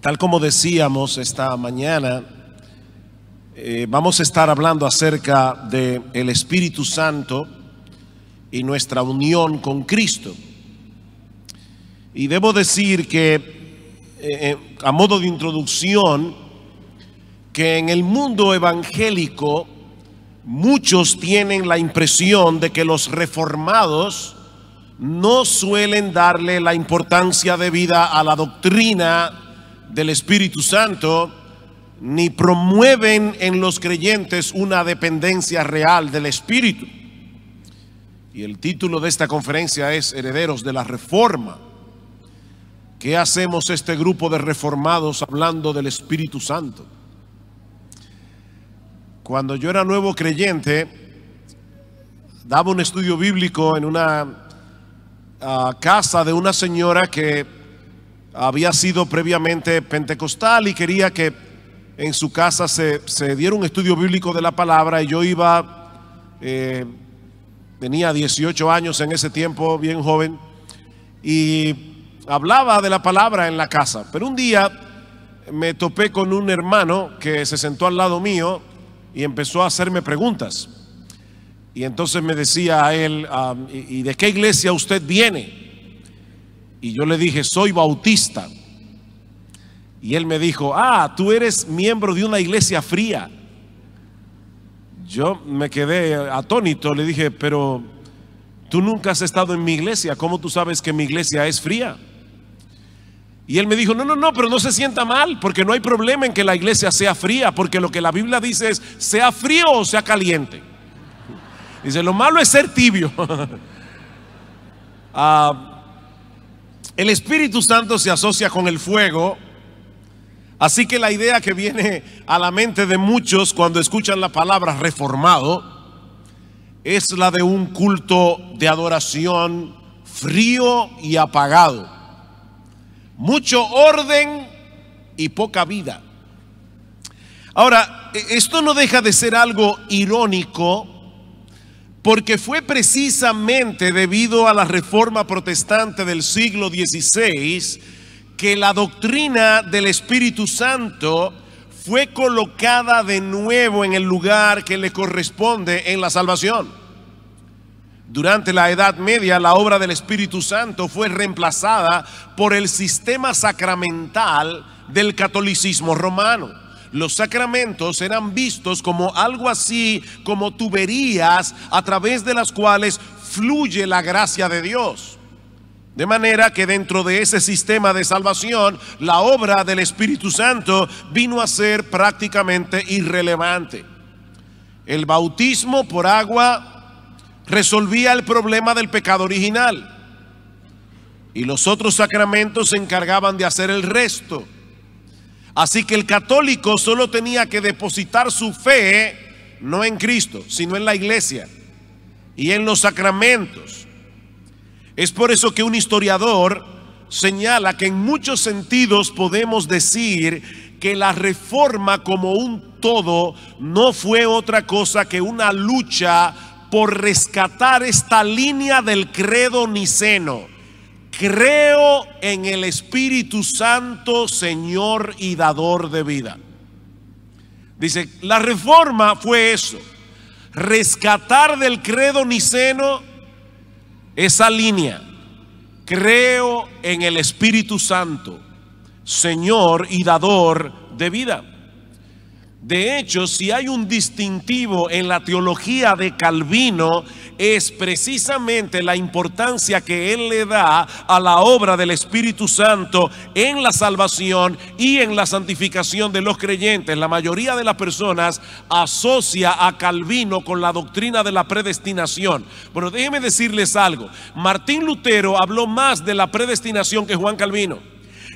tal como decíamos esta mañana, eh, vamos a estar hablando acerca del el Espíritu Santo y nuestra unión con Cristo. Y debo decir que, eh, eh, a modo de introducción, que en el mundo evangélico muchos tienen la impresión de que los reformados no suelen darle la importancia debida a la doctrina del Espíritu Santo, ni promueven en los creyentes una dependencia real del Espíritu. Y el título de esta conferencia es Herederos de la Reforma. ¿Qué hacemos este grupo de reformados hablando del Espíritu Santo? Cuando yo era nuevo creyente, daba un estudio bíblico en una a casa de una señora que había sido previamente pentecostal y quería que en su casa se, diera un estudio bíblico de la palabra y yo iba, eh, tenía 18 años en ese tiempo, bien joven, y hablaba de la palabra en la casa. Pero un día me topé con un hermano que se sentó al lado mío y empezó a hacerme preguntas. Y entonces me decía a él, ¿y de qué iglesia usted viene? Y yo le dije, soy bautista. Y él me dijo, ah, tú eres miembro de una iglesia fría. Yo me quedé atónito, le dije, pero tú nunca has estado en mi iglesia, ¿cómo tú sabes que mi iglesia es fría? Y él me dijo, no, no, no, pero no se sienta mal, porque no hay problema en que la iglesia sea fría, porque lo que la Biblia dice es, sea frío o sea caliente. Dice, lo malo es ser tibio. Ah, el Espíritu Santo se asocia con el fuego. Así que la idea que viene a la mente de muchos cuando escuchan la palabra reformado es la de un culto de adoración frío y apagado. Mucho orden y poca vida. Ahora, e-, esto no deja de ser algo irónico porque fue precisamente debido a la reforma protestante del siglo XVI que la doctrina del Espíritu Santo fue colocada de nuevo en el lugar que le corresponde en la salvación. Durante la Edad Media, la obra del Espíritu Santo fue reemplazada por el sistema sacramental del catolicismo romano los sacramentos eran vistos como algo así como tuberías a través de las cuales fluye la gracia de Dios. De manera que dentro de ese sistema de salvación, la obra del Espíritu Santo vino a ser prácticamente irrelevante. El bautismo por agua resolvía el problema del pecado original y los otros sacramentos se encargaban de hacer el resto. Así que el católico solo tenía que depositar su fe no en Cristo, sino en la iglesia y en los sacramentos. Es por eso que un historiador señala que en muchos sentidos podemos decir que la reforma como un todo no fue otra cosa que una lucha por rescatar esta línea del credo niceno creo en el Espíritu Santo, Señor y dador de vida. Dice, la reforma fue eso, rescatar del credo niceno esa línea. Creo en el Espíritu Santo, Señor y dador de vida. De hecho, si hay un distintivo en la teología de Calvino, es precisamente la importancia que él le da a la obra del Espíritu Santo en la salvación y en la santificación de los creyentes. La mayoría de las personas asocia a Calvino con la doctrina de la predestinación. Pero déjenme decirles algo. Martín Lutero habló más de la predestinación que Juan Calvino.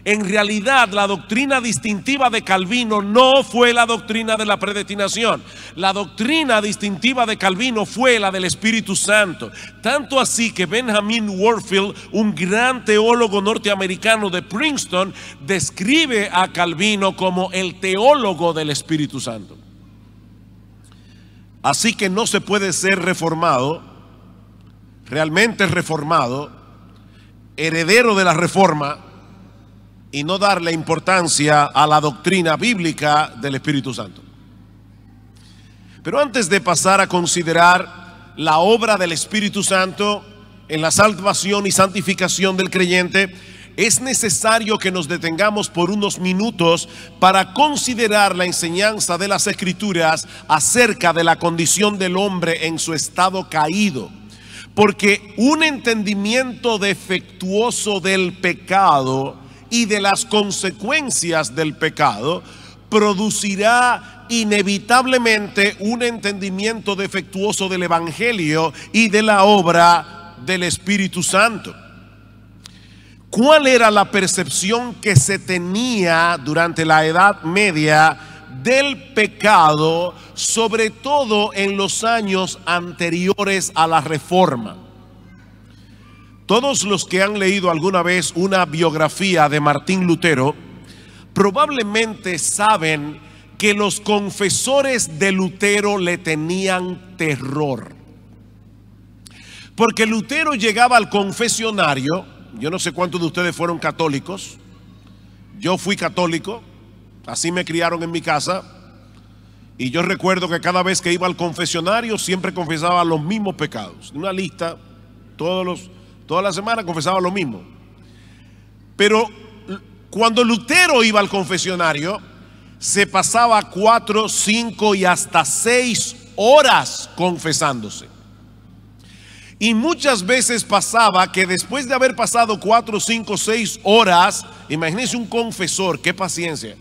En realidad, la doctrina distintiva de Calvino no fue la doctrina de la predestinación. La doctrina distintiva de Calvino fue la del Espíritu Santo. Tanto así que Benjamin Warfield, un gran teólogo norteamericano de Princeton, describe a Calvino como el teólogo del Espíritu Santo. Así que no se puede ser reformado, realmente reformado, heredero de la reforma, y no darle importancia a la doctrina bíblica del Espíritu Santo. Pero antes de pasar a considerar la obra del Espíritu Santo en la salvación y santificación del creyente, es necesario que nos detengamos por unos minutos para considerar la enseñanza de las Escrituras acerca de la condición del hombre en su estado caído. Porque un entendimiento defectuoso del pecado y de las consecuencias del pecado, producirá inevitablemente un entendimiento defectuoso del Evangelio y de la obra del Espíritu Santo. ¿Cuál era la percepción que se tenía durante la Edad Media del pecado, sobre todo en los años anteriores a la Reforma? Todos los que han leído alguna vez una biografía de Martín Lutero probablemente saben que los confesores de Lutero le tenían terror. Porque Lutero llegaba al confesionario, yo no sé cuántos de ustedes fueron católicos, yo fui católico, así me criaron en mi casa, y yo recuerdo que cada vez que iba al confesionario siempre confesaba los mismos pecados, una lista, todos los Toda la semana confesaba lo mismo. Pero cuando Lutero iba al confesionario, se pasaba cuatro, cinco y hasta seis horas confesándose. Y muchas veces pasaba que después de haber pasado cuatro, cinco, seis horas, imagínense un confesor, qué paciencia.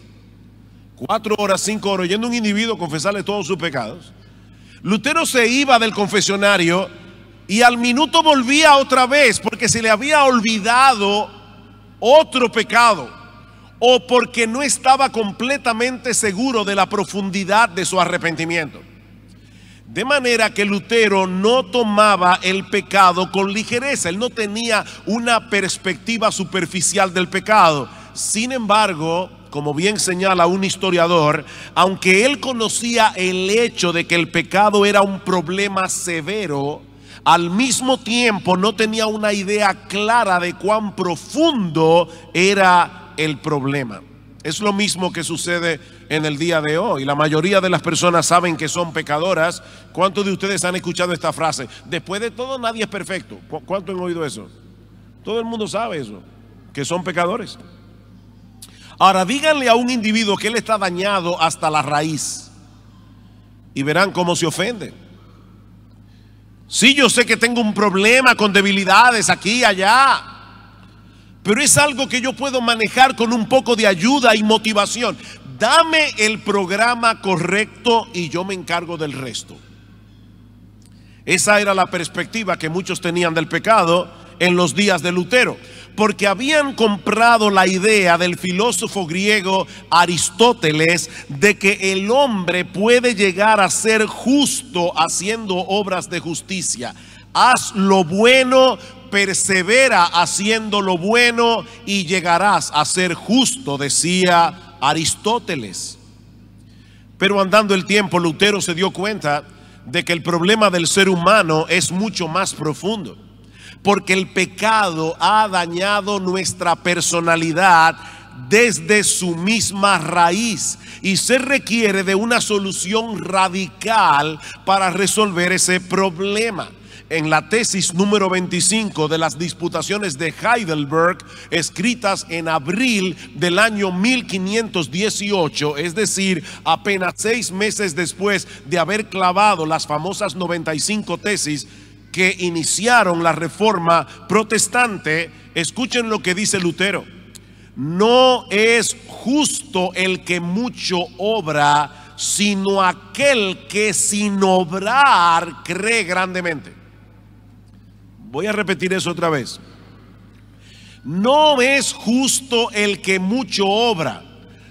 Cuatro horas, cinco horas, oyendo a un individuo confesarle todos sus pecados. Lutero se iba del confesionario y al minuto volvía otra vez porque se le había olvidado otro pecado o porque no estaba completamente seguro de la profundidad de su arrepentimiento. De manera que Lutero no tomaba el pecado con ligereza, él no tenía una perspectiva superficial del pecado. Sin embargo, como bien señala un historiador, aunque él conocía el hecho de que el pecado era un problema severo, al mismo tiempo no tenía una idea clara de cuán profundo era el problema. Es lo mismo que sucede en el día de hoy. La mayoría de las personas saben que son pecadoras. ¿Cuántos de ustedes han escuchado esta frase? Después de todo nadie es perfecto. ¿Cuántos han oído eso? Todo el mundo sabe eso, que son pecadores. Ahora díganle a un individuo que él está dañado hasta la raíz y verán cómo se ofende. Sí, yo sé que tengo un problema con debilidades aquí, y allá, pero es algo que yo puedo manejar con un poco de ayuda y motivación. Dame el programa correcto y yo me encargo del resto. Esa era la perspectiva que muchos tenían del pecado en los días de Lutero porque habían comprado la idea del filósofo griego Aristóteles de que el hombre puede llegar a ser justo haciendo obras de justicia. Haz lo bueno, persevera haciendo lo bueno y llegarás a ser justo, decía Aristóteles. Pero andando el tiempo, Lutero se dio cuenta de que el problema del ser humano es mucho más profundo porque el pecado ha dañado nuestra personalidad desde su misma raíz y se requiere de una solución radical para resolver ese problema. En la tesis número 25 de las disputaciones de Heidelberg, escritas en abril del año 1518, es decir, apenas seis meses después de haber clavado las famosas 95 tesis, que iniciaron la reforma protestante, escuchen lo que dice Lutero. No es justo el que mucho obra, sino aquel que sin obrar cree grandemente. Voy a repetir eso otra vez. No es justo el que mucho obra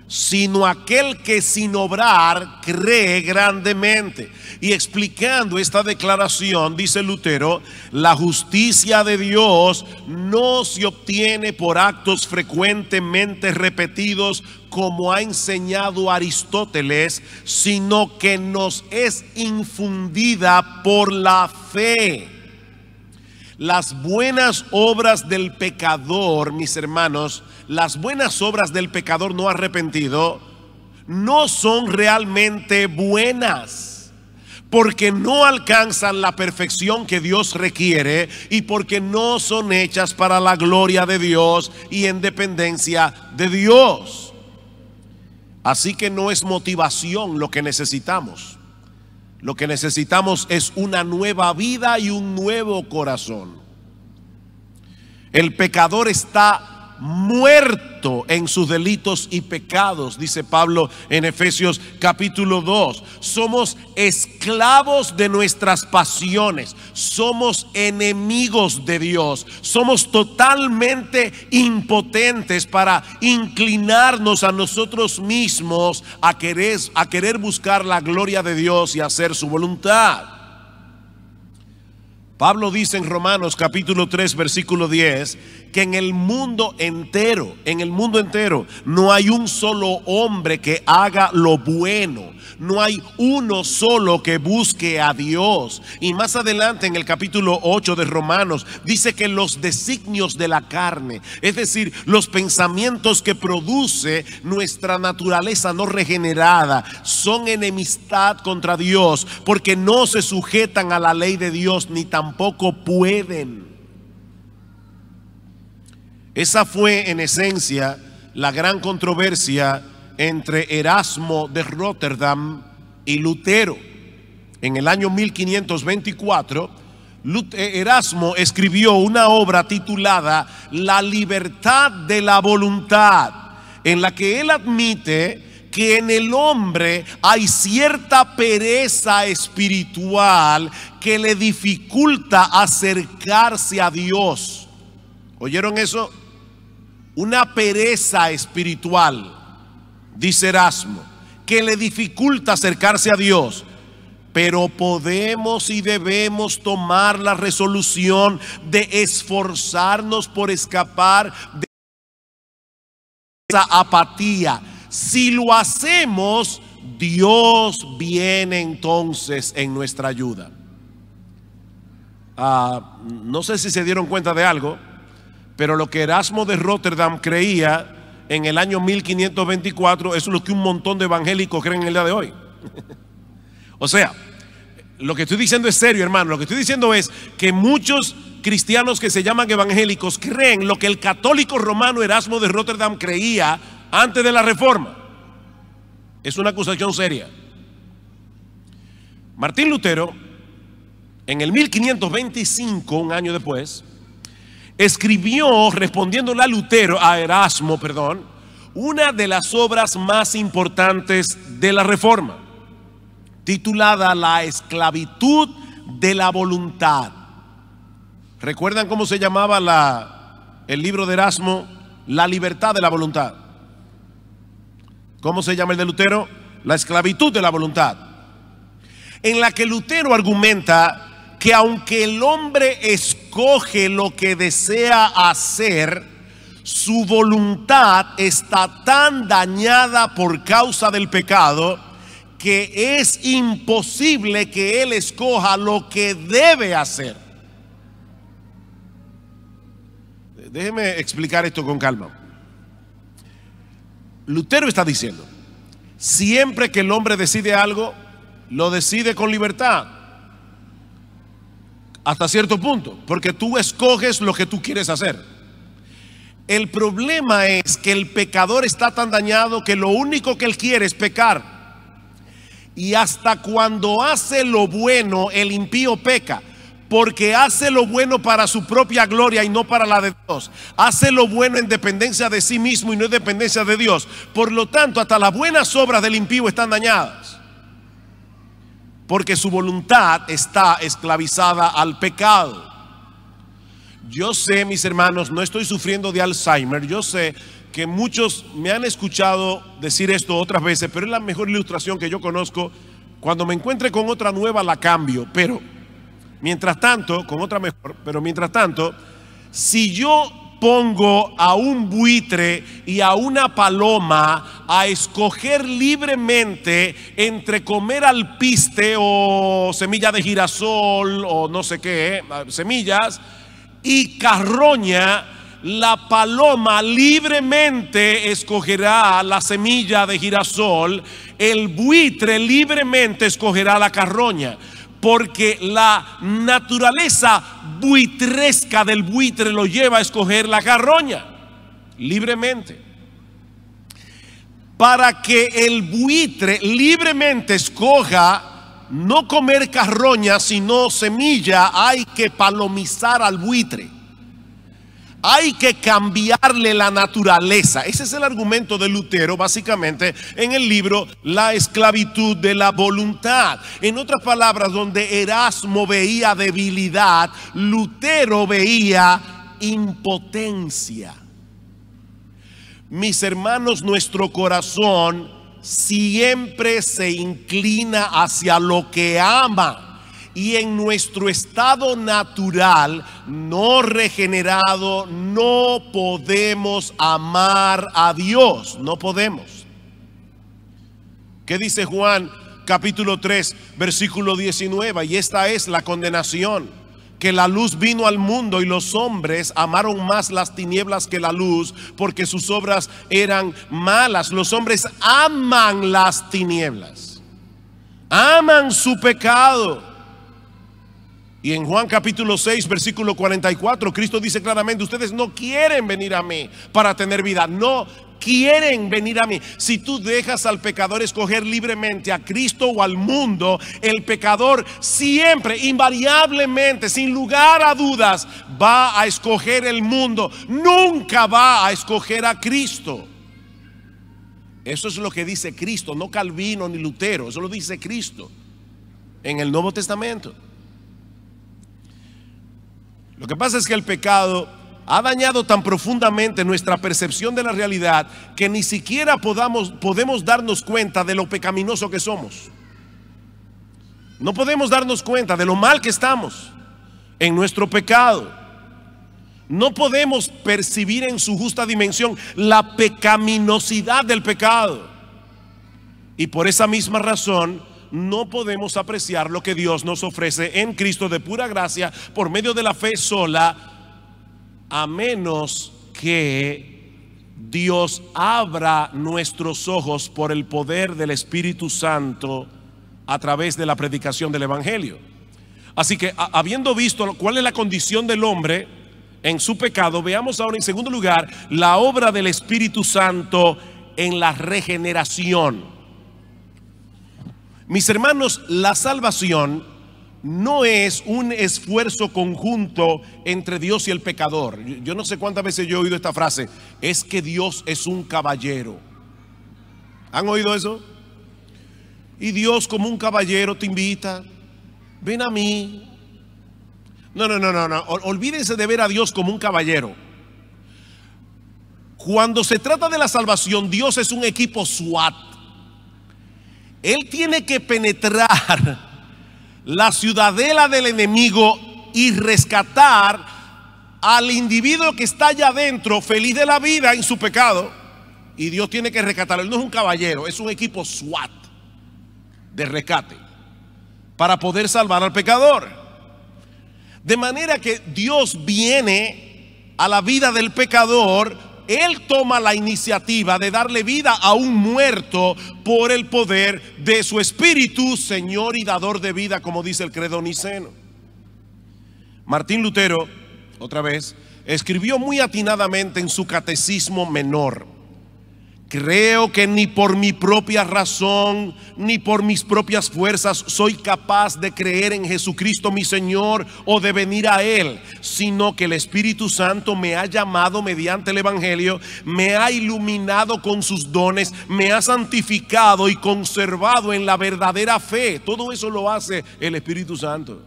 sino aquel que sin obrar cree grandemente. Y explicando esta declaración, dice Lutero, la justicia de Dios no se obtiene por actos frecuentemente repetidos como ha enseñado Aristóteles, sino que nos es infundida por la fe. Las buenas obras del pecador, mis hermanos, las buenas obras del pecador no arrepentido no son realmente buenas, porque no alcanzan la perfección que Dios requiere y porque no son hechas para la gloria de Dios y en dependencia de Dios. Así que no es motivación lo que necesitamos. Lo que necesitamos es una nueva vida y un nuevo corazón. El pecador está muerto en sus delitos y pecados, dice Pablo en Efesios capítulo 2. Somos esclavos de nuestras pasiones, somos enemigos de Dios, somos totalmente impotentes para inclinarnos a nosotros mismos a querer, a querer buscar la gloria de Dios y hacer su voluntad. Pablo dice en Romanos capítulo 3 versículo 10 que en el mundo entero, en el mundo entero, no hay un solo hombre que haga lo bueno. No hay uno solo que busque a Dios. Y más adelante en el capítulo 8 de Romanos dice que los designios de la carne, es decir, los pensamientos que produce nuestra naturaleza no regenerada, son enemistad contra Dios porque no se sujetan a la ley de Dios ni tampoco pueden. Esa fue en esencia la gran controversia entre Erasmo de Rotterdam y Lutero. En el año 1524, eh, Erasmo escribió una obra titulada La libertad de la voluntad, en la que él admite que en el hombre hay cierta pereza espiritual que le dificulta acercarse a Dios. ¿Oyeron eso? una pereza espiritual, dice Erasmo, que le dificulta acercarse a Dios. Pero podemos y debemos tomar la resolución de esforzarnos por escapar de esa apatía. Si lo hacemos, Dios viene entonces en nuestra ayuda. Ah, no sé si se dieron cuenta de algo. Pero lo que Erasmo de Rotterdam creía en el año 1524 es lo que un montón de evangélicos creen en el día de hoy. o sea, lo que estoy diciendo es serio, hermano. Lo que estoy diciendo es que muchos cristianos que se llaman evangélicos creen lo que el católico romano Erasmo de Rotterdam creía antes de la reforma. Es una acusación seria. Martín Lutero, en el 1525, un año después, escribió, respondiéndole a Lutero, a Erasmo, perdón, una de las obras más importantes de la Reforma, titulada La esclavitud de la voluntad. ¿Recuerdan cómo se llamaba la, el libro de Erasmo? La libertad de la voluntad. ¿Cómo se llama el de Lutero? La esclavitud de la voluntad. En la que Lutero argumenta que aunque el hombre escoge lo que desea hacer, su voluntad está tan dañada por causa del pecado que es imposible que él escoja lo que debe hacer. Déjeme explicar esto con calma. Lutero está diciendo, siempre que el hombre decide algo, lo decide con libertad. Hasta cierto punto, porque tú escoges lo que tú quieres hacer. El problema es que el pecador está tan dañado que lo único que él quiere es pecar. Y hasta cuando hace lo bueno, el impío peca porque hace lo bueno para su propia gloria y no para la de Dios. Hace lo bueno en dependencia de sí mismo y no en dependencia de Dios. Por lo tanto, hasta las buenas obras del impío están dañadas porque su voluntad está esclavizada al pecado. Yo sé, mis hermanos, no estoy sufriendo de Alzheimer, yo sé que muchos me han escuchado decir esto otras veces, pero es la mejor ilustración que yo conozco. Cuando me encuentre con otra nueva la cambio, pero mientras tanto, con otra mejor, pero mientras tanto, si yo pongo a un buitre y a una paloma a escoger libremente entre comer alpiste o semilla de girasol o no sé qué, eh, semillas, y carroña, la paloma libremente escogerá la semilla de girasol, el buitre libremente escogerá la carroña, porque la naturaleza buitresca del buitre lo lleva a escoger la carroña libremente para que el buitre libremente escoja no comer carroña, sino semilla, hay que palomizar al buitre. Hay que cambiarle la naturaleza. Ese es el argumento de Lutero, básicamente, en el libro La esclavitud de la voluntad. En otras palabras, donde Erasmo veía debilidad, Lutero veía impotencia. Mis hermanos, nuestro corazón siempre se inclina hacia lo que ama y en nuestro estado natural, no regenerado, no podemos amar a Dios, no podemos. ¿Qué dice Juan capítulo 3, versículo 19? Y esta es la condenación que la luz vino al mundo y los hombres amaron más las tinieblas que la luz porque sus obras eran malas. Los hombres aman las tinieblas, aman su pecado. Y en Juan capítulo 6, versículo 44, Cristo dice claramente, ustedes no quieren venir a mí para tener vida, no quieren venir a mí. Si tú dejas al pecador escoger libremente a Cristo o al mundo, el pecador siempre, invariablemente, sin lugar a dudas, va a escoger el mundo. Nunca va a escoger a Cristo. Eso es lo que dice Cristo, no Calvino ni Lutero, eso lo dice Cristo en el Nuevo Testamento. Lo que pasa es que el pecado ha dañado tan profundamente nuestra percepción de la realidad que ni siquiera podamos, podemos darnos cuenta de lo pecaminoso que somos. No podemos darnos cuenta de lo mal que estamos en nuestro pecado. No podemos percibir en su justa dimensión la pecaminosidad del pecado. Y por esa misma razón no podemos apreciar lo que Dios nos ofrece en Cristo de pura gracia por medio de la fe sola a menos que Dios abra nuestros ojos por el poder del Espíritu Santo a través de la predicación del Evangelio. Así que habiendo visto cuál es la condición del hombre en su pecado, veamos ahora en segundo lugar la obra del Espíritu Santo en la regeneración. Mis hermanos, la salvación no es un esfuerzo conjunto entre Dios y el pecador. Yo no sé cuántas veces yo he oído esta frase, es que Dios es un caballero. ¿Han oído eso? Y Dios como un caballero te invita, ven a mí. No, no, no, no, no. Olvídense de ver a Dios como un caballero. Cuando se trata de la salvación, Dios es un equipo SWAT. Él tiene que penetrar la ciudadela del enemigo y rescatar al individuo que está allá adentro, feliz de la vida en su pecado. Y Dios tiene que rescatarlo. Él no es un caballero, es un equipo SWAT de rescate para poder salvar al pecador. De manera que Dios viene a la vida del pecador él toma la iniciativa de darle vida a un muerto por el poder de su espíritu, Señor y dador de vida, como dice el credo niceno. Martín Lutero, otra vez, escribió muy atinadamente en su catecismo menor. Creo que ni por mi propia razón, ni por mis propias fuerzas soy capaz de creer en Jesucristo mi Señor o de venir a Él, sino que el Espíritu Santo me ha llamado mediante el Evangelio, me ha iluminado con sus dones, me ha santificado y conservado en la verdadera fe. Todo eso lo hace el Espíritu Santo.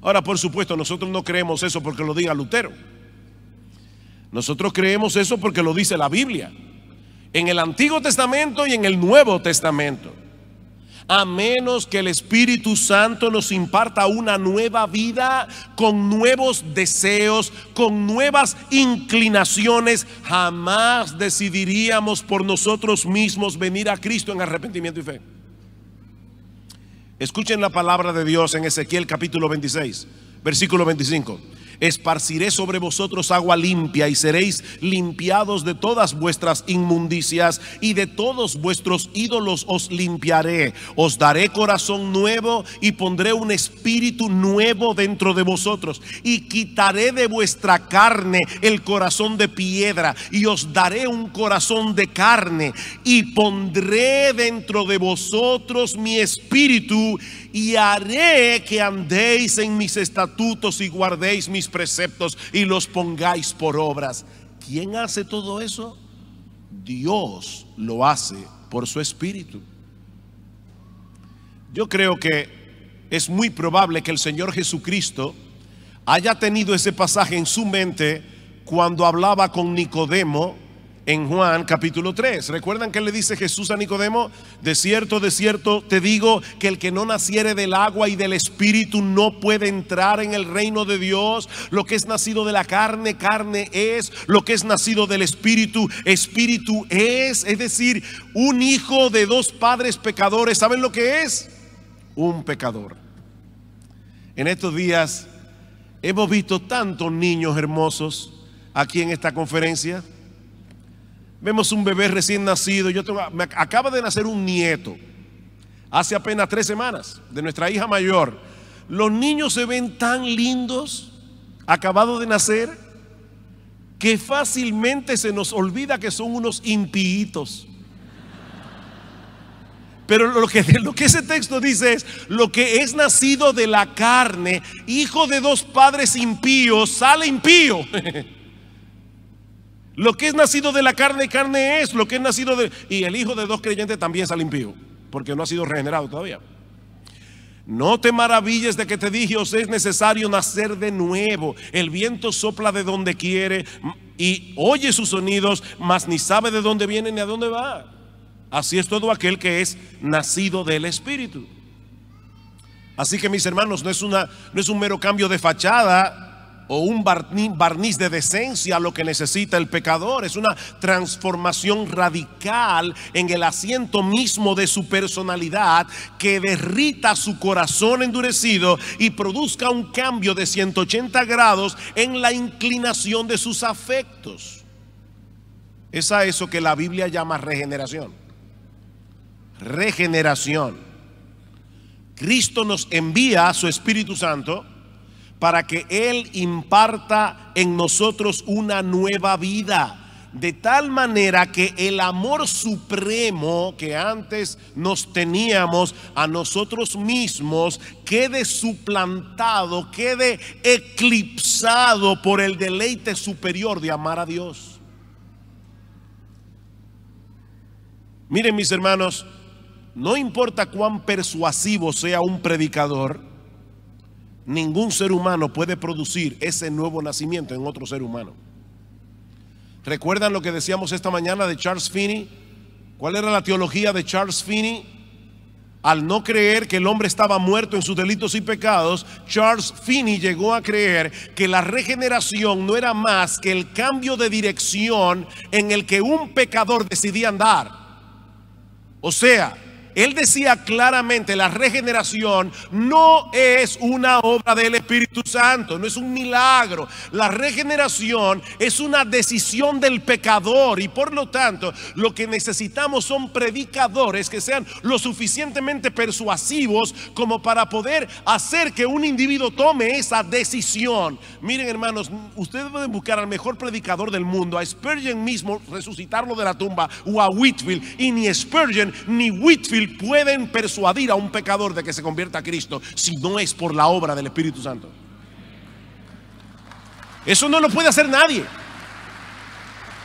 Ahora, por supuesto, nosotros no creemos eso porque lo diga Lutero. Nosotros creemos eso porque lo dice la Biblia, en el Antiguo Testamento y en el Nuevo Testamento. A menos que el Espíritu Santo nos imparta una nueva vida con nuevos deseos, con nuevas inclinaciones, jamás decidiríamos por nosotros mismos venir a Cristo en arrepentimiento y fe. Escuchen la palabra de Dios en Ezequiel capítulo 26, versículo 25 esparciré sobre vosotros agua limpia y seréis limpiados de todas vuestras inmundicias y de todos vuestros ídolos os limpiaré. Os daré corazón nuevo y pondré un espíritu nuevo dentro de vosotros y quitaré de vuestra carne el corazón de piedra y os daré un corazón de carne y pondré dentro de vosotros mi espíritu y haré que andéis en mis estatutos y guardéis mis preceptos y los pongáis por obras. ¿Quién hace todo eso? Dios lo hace por su espíritu. Yo creo que es muy probable que el Señor Jesucristo haya tenido ese pasaje en su mente cuando hablaba con Nicodemo en Juan capítulo 3. ¿Recuerdan que le dice Jesús a Nicodemo? De cierto, de cierto, te digo que el que no naciere del agua y del espíritu no puede entrar en el reino de Dios. Lo que es nacido de la carne, carne es. Lo que es nacido del espíritu, espíritu es. Es decir, un hijo de dos padres pecadores. ¿Saben lo que es? Un pecador. En estos días hemos visto tantos niños hermosos aquí en esta conferencia Vemos un bebé recién nacido. Yo acaba de nacer un nieto. Hace apenas tres semanas, de nuestra hija mayor. Los niños se ven tan lindos, acabados de nacer, que fácilmente se nos olvida que son unos impíitos. Pero lo que, lo que, ese texto dice es, lo que es nacido de la carne, hijo de dos padres impíos, sale impío. Lo que es nacido de la carne, carne es. Lo que es nacido de... Y el hijo de dos creyentes también sale impío, porque no ha sido regenerado todavía. No te maravilles de que te dije, sea, es necesario nacer de nuevo. El viento sopla de donde quiere y oye sus sonidos, mas ni sabe de dónde viene ni a dónde va. Así es todo aquel que es nacido del Espíritu. Así que mis hermanos, no es, una, no es un mero cambio de fachada o un barniz de decencia lo que necesita el pecador. Es una transformación radical en el asiento mismo de su personalidad que derrita su corazón endurecido y produzca un cambio de 180 grados en la inclinación de sus afectos. Es a eso que la Biblia llama regeneración. Regeneración. Cristo nos envía a su Espíritu Santo para que Él imparta en nosotros una nueva vida. De tal manera que el amor supremo que antes nos teníamos a nosotros mismos quede suplantado, quede eclipsado por el deleite superior de amar a Dios. Miren mis hermanos, no importa cuán persuasivo sea un predicador, Ningún ser humano puede producir ese nuevo nacimiento en otro ser humano. ¿Recuerdan lo que decíamos esta mañana de Charles Finney? ¿Cuál era la teología de Charles Finney? Al no creer que el hombre estaba muerto en sus delitos y pecados, Charles Finney llegó a creer que la regeneración no era más que el cambio de dirección en el que un pecador decidía andar. O sea, él decía claramente, la regeneración no es una obra del Espíritu Santo, no es un milagro. La regeneración es una decisión del pecador y por lo tanto lo que necesitamos son predicadores que sean lo suficientemente persuasivos como para poder hacer que un individuo tome esa decisión. Miren hermanos, ustedes pueden buscar al mejor predicador del mundo, a Spurgeon mismo, resucitarlo de la tumba o a Whitfield y ni Spurgeon ni Whitfield pueden persuadir a un pecador de que se convierta a Cristo si no es por la obra del Espíritu Santo. Eso no lo puede hacer nadie.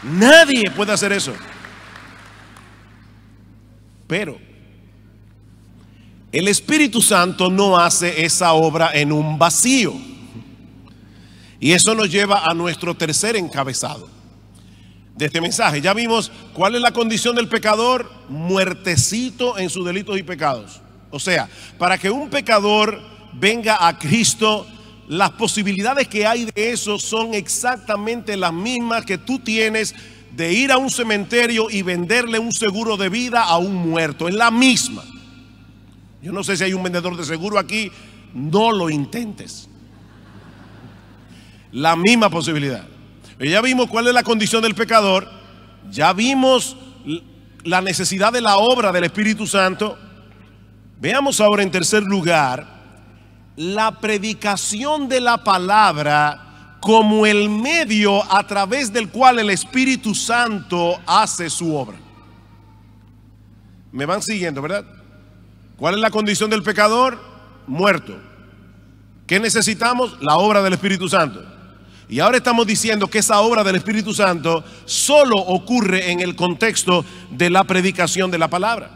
Nadie puede hacer eso. Pero el Espíritu Santo no hace esa obra en un vacío. Y eso nos lleva a nuestro tercer encabezado de este mensaje. Ya vimos cuál es la condición del pecador, muertecito en sus delitos y pecados. O sea, para que un pecador venga a Cristo, las posibilidades que hay de eso son exactamente las mismas que tú tienes de ir a un cementerio y venderle un seguro de vida a un muerto. Es la misma. Yo no sé si hay un vendedor de seguro aquí, no lo intentes. La misma posibilidad ya vimos cuál es la condición del pecador, ya vimos la necesidad de la obra del Espíritu Santo. Veamos ahora en tercer lugar la predicación de la palabra como el medio a través del cual el Espíritu Santo hace su obra. Me van siguiendo, ¿verdad? ¿Cuál es la condición del pecador? Muerto. ¿Qué necesitamos? La obra del Espíritu Santo. Y ahora estamos diciendo que esa obra del Espíritu Santo solo ocurre en el contexto de la predicación de la palabra.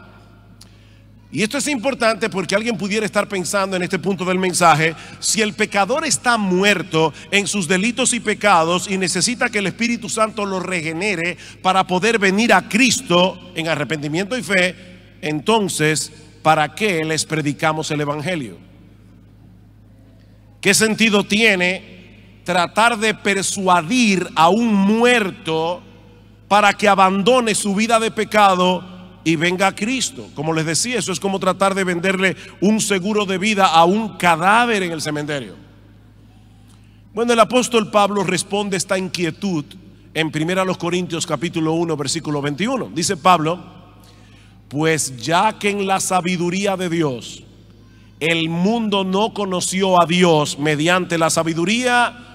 Y esto es importante porque alguien pudiera estar pensando en este punto del mensaje, si el pecador está muerto en sus delitos y pecados y necesita que el Espíritu Santo lo regenere para poder venir a Cristo en arrepentimiento y fe, entonces, ¿para qué les predicamos el Evangelio? ¿Qué sentido tiene tratar de persuadir a un muerto para que abandone su vida de pecado y venga a Cristo. Como les decía, eso es como tratar de venderle un seguro de vida a un cadáver en el cementerio. Bueno, el apóstol Pablo responde esta inquietud en 1 Corintios capítulo 1, versículo 21. Dice Pablo, pues ya que en la sabiduría de Dios el mundo no conoció a Dios mediante la sabiduría,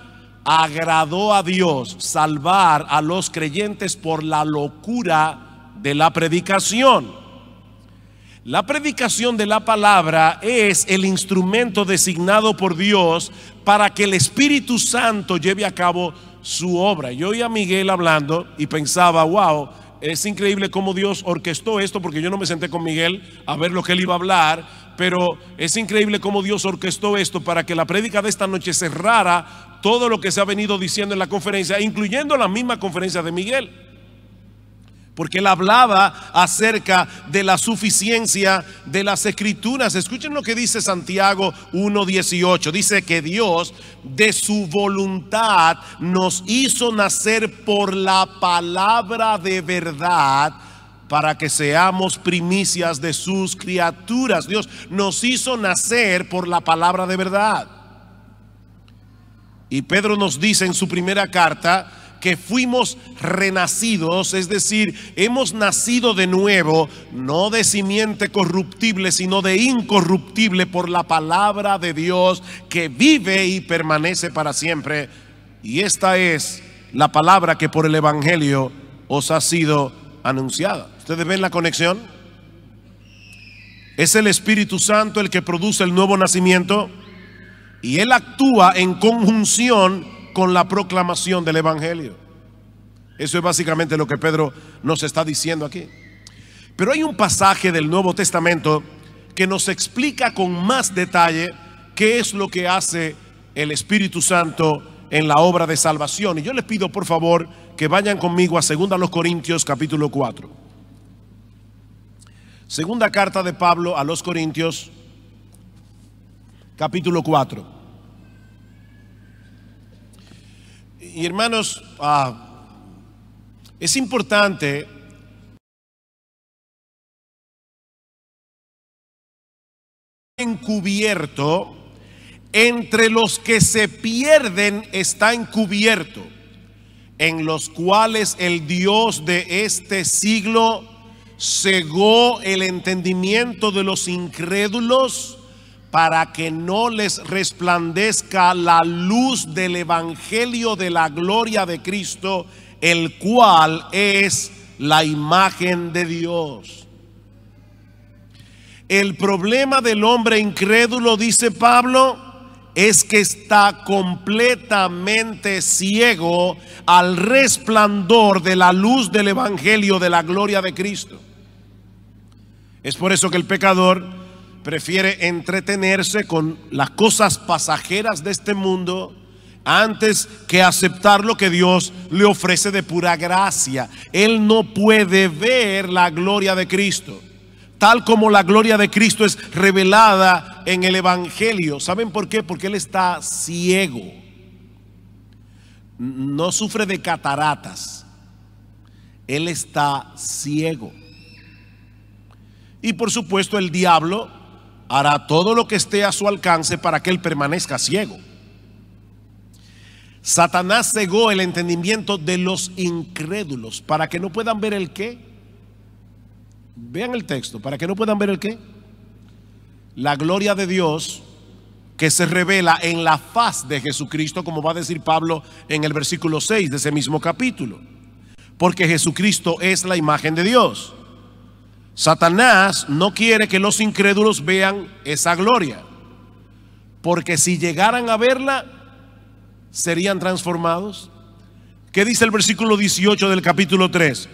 agradó a Dios salvar a los creyentes por la locura de la predicación. La predicación de la palabra es el instrumento designado por Dios para que el Espíritu Santo lleve a cabo su obra. Yo oía a Miguel hablando y pensaba, wow, es increíble cómo Dios orquestó esto, porque yo no me senté con Miguel a ver lo que él iba a hablar, pero es increíble cómo Dios orquestó esto para que la prédica de esta noche cerrara todo lo que se ha venido diciendo en la conferencia, incluyendo la misma conferencia de Miguel. Porque él hablaba acerca de la suficiencia de las escrituras. Escuchen lo que dice Santiago 1.18. Dice que Dios de su voluntad nos hizo nacer por la palabra de verdad para que seamos primicias de sus criaturas. Dios nos hizo nacer por la palabra de verdad. Y Pedro nos dice en su primera carta que fuimos renacidos, es decir, hemos nacido de nuevo, no de simiente corruptible, sino de incorruptible por la palabra de Dios que vive y permanece para siempre. Y esta es la palabra que por el Evangelio os ha sido anunciada. ¿Ustedes ven la conexión? ¿Es el Espíritu Santo el que produce el nuevo nacimiento? Y él actúa en conjunción con la proclamación del Evangelio. Eso es básicamente lo que Pedro nos está diciendo aquí. Pero hay un pasaje del Nuevo Testamento que nos explica con más detalle qué es lo que hace el Espíritu Santo en la obra de salvación. Y yo les pido por favor que vayan conmigo a 2 Corintios capítulo 4. Segunda carta de Pablo a los Corintios capítulo 4. Y hermanos, ah, es importante encubierto, entre los que se pierden está encubierto, en los cuales el Dios de este siglo cegó el entendimiento de los incrédulos para que no les resplandezca la luz del Evangelio de la gloria de Cristo, el cual es la imagen de Dios. El problema del hombre incrédulo, dice Pablo, es que está completamente ciego al resplandor de la luz del Evangelio de la gloria de Cristo. Es por eso que el pecador prefiere entretenerse con las cosas pasajeras de este mundo antes que aceptar lo que Dios le ofrece de pura gracia. Él no puede ver la gloria de Cristo, tal como la gloria de Cristo es revelada en el Evangelio. ¿Saben por qué? Porque Él está ciego. No sufre de cataratas. Él está ciego. Y por supuesto el diablo hará todo lo que esté a su alcance para que él permanezca ciego. Satanás cegó el entendimiento de los incrédulos para que no puedan ver el qué. Vean el texto, para que no puedan ver el qué. La gloria de Dios que se revela en la faz de Jesucristo, como va a decir Pablo en el versículo 6 de ese mismo capítulo. Porque Jesucristo es la imagen de Dios. Satanás no quiere que los incrédulos vean esa gloria, porque si llegaran a verla, serían transformados. ¿Qué dice el versículo 18 del capítulo 3?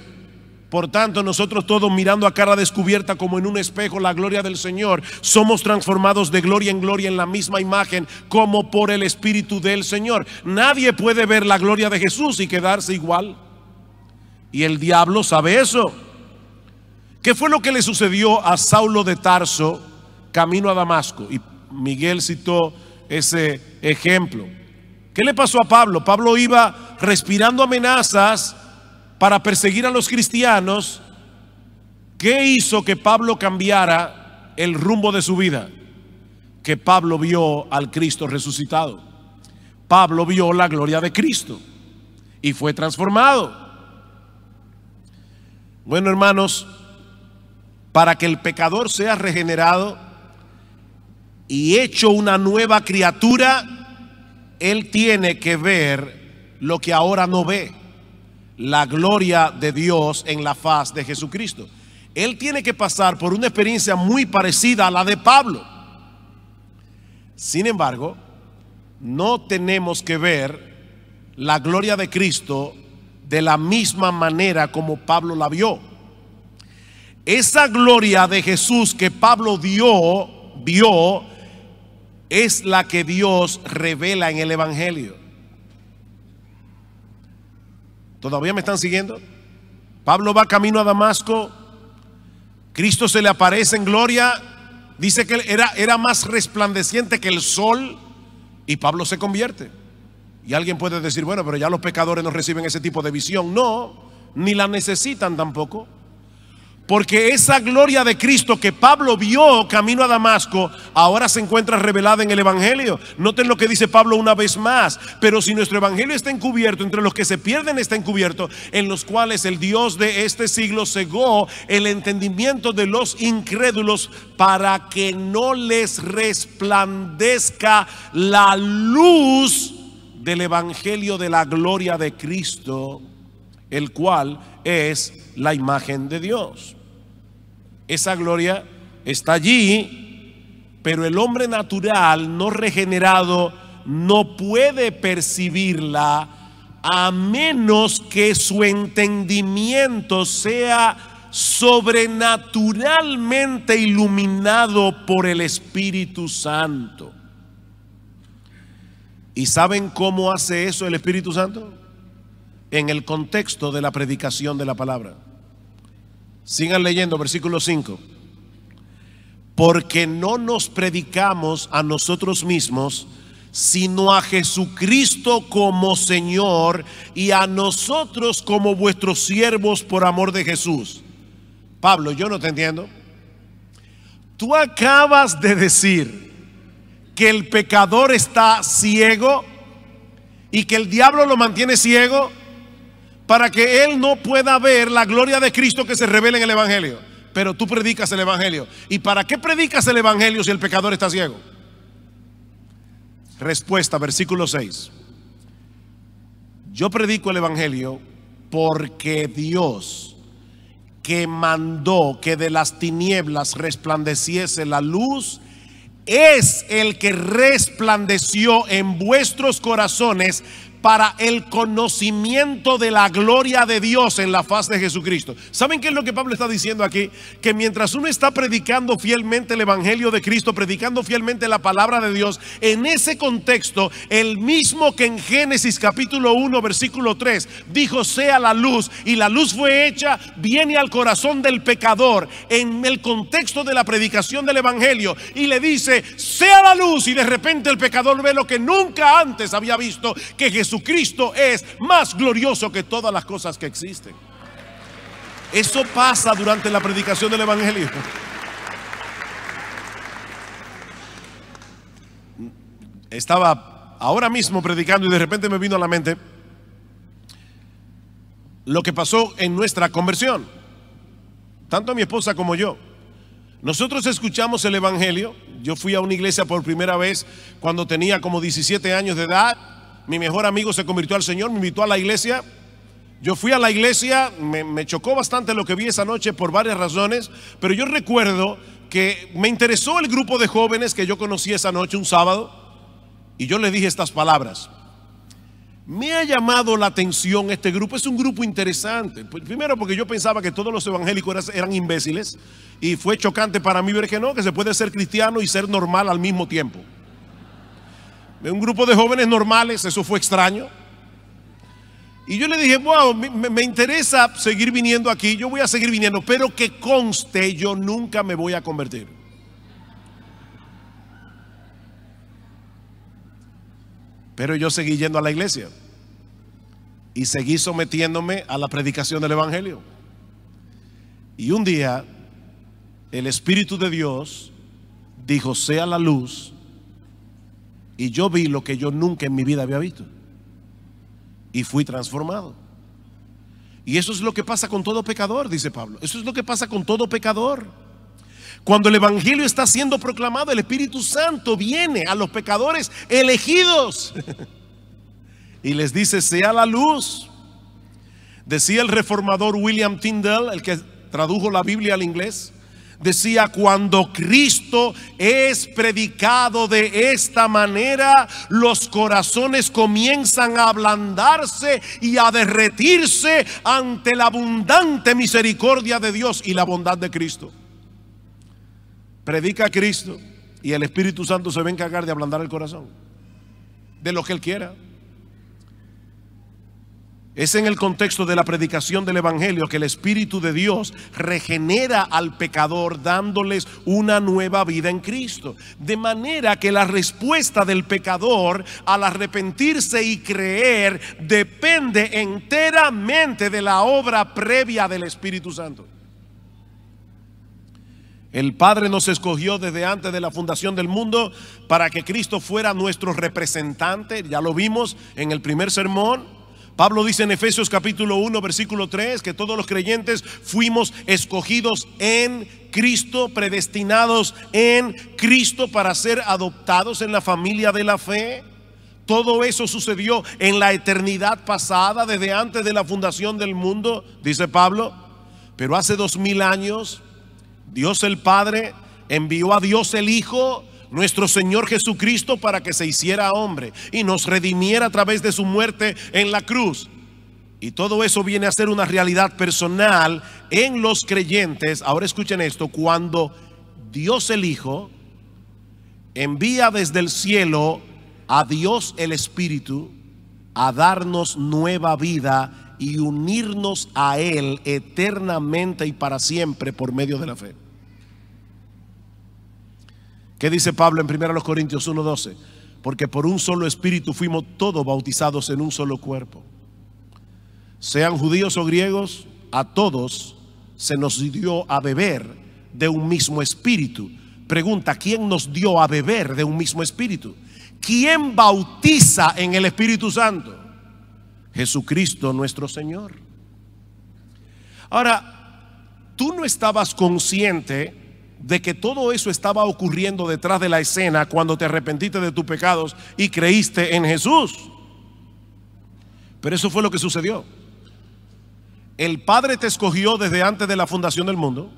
Por tanto, nosotros todos mirando a cara descubierta como en un espejo la gloria del Señor, somos transformados de gloria en gloria en la misma imagen como por el Espíritu del Señor. Nadie puede ver la gloria de Jesús y quedarse igual. Y el diablo sabe eso. ¿Qué fue lo que le sucedió a Saulo de Tarso camino a Damasco? Y Miguel citó ese ejemplo. ¿Qué le pasó a Pablo? Pablo iba respirando amenazas para perseguir a los cristianos. ¿Qué hizo que Pablo cambiara el rumbo de su vida? Que Pablo vio al Cristo resucitado. Pablo vio la gloria de Cristo y fue transformado. Bueno, hermanos, para que el pecador sea regenerado y hecho una nueva criatura, él tiene que ver lo que ahora no ve, la gloria de Dios en la faz de Jesucristo. Él tiene que pasar por una experiencia muy parecida a la de Pablo. Sin embargo, no tenemos que ver la gloria de Cristo de la misma manera como Pablo la vio. Esa gloria de Jesús que Pablo dio, vio, es la que Dios revela en el Evangelio. ¿Todavía me están siguiendo? Pablo va camino a Damasco, Cristo se le aparece en gloria, dice que era, era más resplandeciente que el sol y Pablo se convierte. Y alguien puede decir, bueno, pero ya los pecadores no reciben ese tipo de visión. No, ni la necesitan tampoco. Porque esa gloria de Cristo que Pablo vio camino a Damasco, ahora se encuentra revelada en el Evangelio. Noten lo que dice Pablo una vez más. Pero si nuestro Evangelio está encubierto, entre los que se pierden está encubierto, en los cuales el Dios de este siglo cegó el entendimiento de los incrédulos para que no les resplandezca la luz del Evangelio de la gloria de Cristo, el cual es la imagen de Dios. Esa gloria está allí, pero el hombre natural no regenerado no puede percibirla a menos que su entendimiento sea sobrenaturalmente iluminado por el Espíritu Santo. ¿Y saben cómo hace eso el Espíritu Santo? en el contexto de la predicación de la palabra. Sigan leyendo, versículo 5. Porque no nos predicamos a nosotros mismos, sino a Jesucristo como Señor y a nosotros como vuestros siervos por amor de Jesús. Pablo, yo no te entiendo. Tú acabas de decir que el pecador está ciego y que el diablo lo mantiene ciego para que él no pueda ver la gloria de Cristo que se revela en el Evangelio. Pero tú predicas el Evangelio. ¿Y para qué predicas el Evangelio si el pecador está ciego? Respuesta, versículo 6. Yo predico el Evangelio porque Dios que mandó que de las tinieblas resplandeciese la luz, es el que resplandeció en vuestros corazones para el conocimiento de la gloria de Dios en la faz de Jesucristo. ¿Saben qué es lo que Pablo está diciendo aquí? Que mientras uno está predicando fielmente el Evangelio de Cristo, predicando fielmente la palabra de Dios, en ese contexto, el mismo que en Génesis capítulo 1, versículo 3, dijo sea la luz y la luz fue hecha, viene al corazón del pecador en el contexto de la predicación del Evangelio y le dice sea la luz y de repente el pecador ve lo que nunca antes había visto que Jesús Cristo es más glorioso que todas las cosas que existen. Eso pasa durante la predicación del Evangelio. Estaba ahora mismo predicando y de repente me vino a la mente lo que pasó en nuestra conversión, tanto mi esposa como yo. Nosotros escuchamos el Evangelio. Yo fui a una iglesia por primera vez cuando tenía como 17 años de edad mi mejor amigo se convirtió al Señor, me invitó a la iglesia. Yo fui a la iglesia, me, chocó bastante lo que vi esa noche por varias razones, pero yo recuerdo que me interesó el grupo de jóvenes que yo conocí esa noche, un sábado, y yo le dije estas palabras. Me ha llamado la atención este grupo, es un grupo interesante. Primero porque yo pensaba que todos los evangélicos eran, eran imbéciles y fue chocante para mí ver que no, que se puede ser cristiano y ser normal al mismo tiempo un grupo de jóvenes normales, eso fue extraño. Y yo le dije, wow, me, me, interesa seguir viniendo aquí, yo voy a seguir viniendo, pero que conste, yo nunca me voy a convertir. Pero yo seguí yendo a la iglesia y seguí sometiéndome a la predicación del Evangelio. Y un día el Espíritu de Dios dijo, sea la luz, y yo vi lo que yo nunca en mi vida había visto. Y fui transformado. Y eso es lo que pasa con todo pecador, dice Pablo. Eso es lo que pasa con todo pecador. Cuando el Evangelio está siendo proclamado, el Espíritu Santo viene a los pecadores elegidos y les dice, sea la luz. Decía el reformador William Tyndall, el que tradujo la Biblia al inglés, Decía, cuando Cristo es predicado de esta manera, los corazones comienzan a ablandarse y a derretirse ante la abundante misericordia de Dios y la bondad de Cristo. Predica Cristo y el Espíritu Santo se va a encargar de ablandar el corazón de lo que Él quiera. Es en el contexto de la predicación del Evangelio que el Espíritu de Dios regenera al pecador dándoles una nueva vida en Cristo. De manera que la respuesta del pecador al arrepentirse y creer depende enteramente de la obra previa del Espíritu Santo. El Padre nos escogió desde antes de la fundación del mundo para que Cristo fuera nuestro representante, ya lo vimos en el primer sermón Pablo dice en Efesios capítulo 1, versículo 3, que todos los creyentes fuimos escogidos en Cristo, predestinados en Cristo para ser adoptados en la familia de la fe. Todo eso sucedió en la eternidad pasada, desde antes de la fundación del mundo, dice Pablo. Pero hace dos mil años, Dios el Padre envió a Dios el Hijo nuestro Señor Jesucristo para que se hiciera hombre y nos redimiera a través de su muerte en la cruz. Y todo eso viene a ser una realidad personal en los creyentes. Ahora escuchen esto, cuando Dios el Hijo envía desde el cielo a Dios el Espíritu a darnos nueva vida y unirnos a Él eternamente y para siempre por medio de la fe. ¿Qué dice Pablo en 1 Corintios 1:12? Porque por un solo espíritu fuimos todos bautizados en un solo cuerpo. Sean judíos o griegos, a todos se nos dio a beber de un mismo espíritu. Pregunta, ¿quién nos dio a beber de un mismo espíritu? ¿Quién bautiza en el Espíritu Santo? Jesucristo nuestro Señor. Ahora, tú no estabas consciente de que todo eso estaba ocurriendo detrás de la escena cuando te arrepentiste de tus pecados y creíste en Jesús. Pero eso fue lo que sucedió. El Padre te escogió desde antes de la fundación del mundo.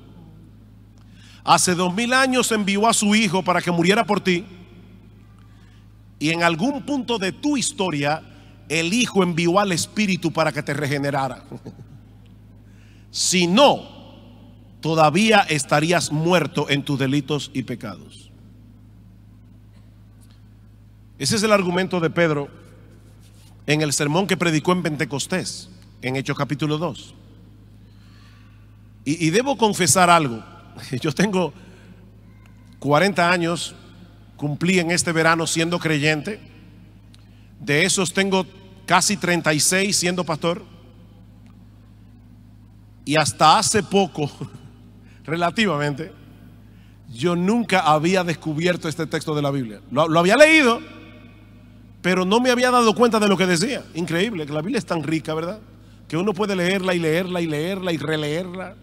Hace dos mil años envió a su Hijo para que muriera por ti. Y en algún punto de tu historia, el Hijo envió al Espíritu para que te regenerara. si no, todavía estarías muerto en tus delitos y pecados. Ese es el argumento de Pedro en el sermón que predicó en Pentecostés, en Hechos capítulo 2. Y, y debo confesar algo. Yo tengo 40 años, cumplí en este verano siendo creyente. De esos tengo casi 36 siendo pastor. Y hasta hace poco relativamente, yo nunca había descubierto este texto de la Biblia. Lo, había leído, pero no me había dado cuenta de lo que decía. Increíble, que la Biblia es tan rica, ¿verdad? Que uno puede leerla y leerla y leerla y releerla.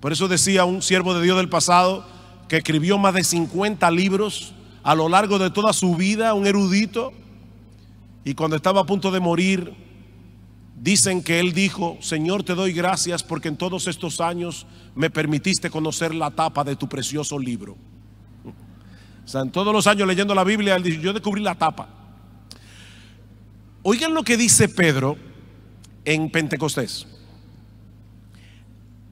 Por eso decía un siervo de Dios del pasado que escribió más de 50 libros a lo largo de toda su vida, un erudito, y cuando estaba a punto de morir, Dicen que él dijo, Señor, te doy gracias porque en todos estos años me permitiste conocer la tapa de tu precioso libro. O sea, en todos los años leyendo la Biblia, él yo descubrí la tapa. Oigan lo que dice Pedro en Pentecostés.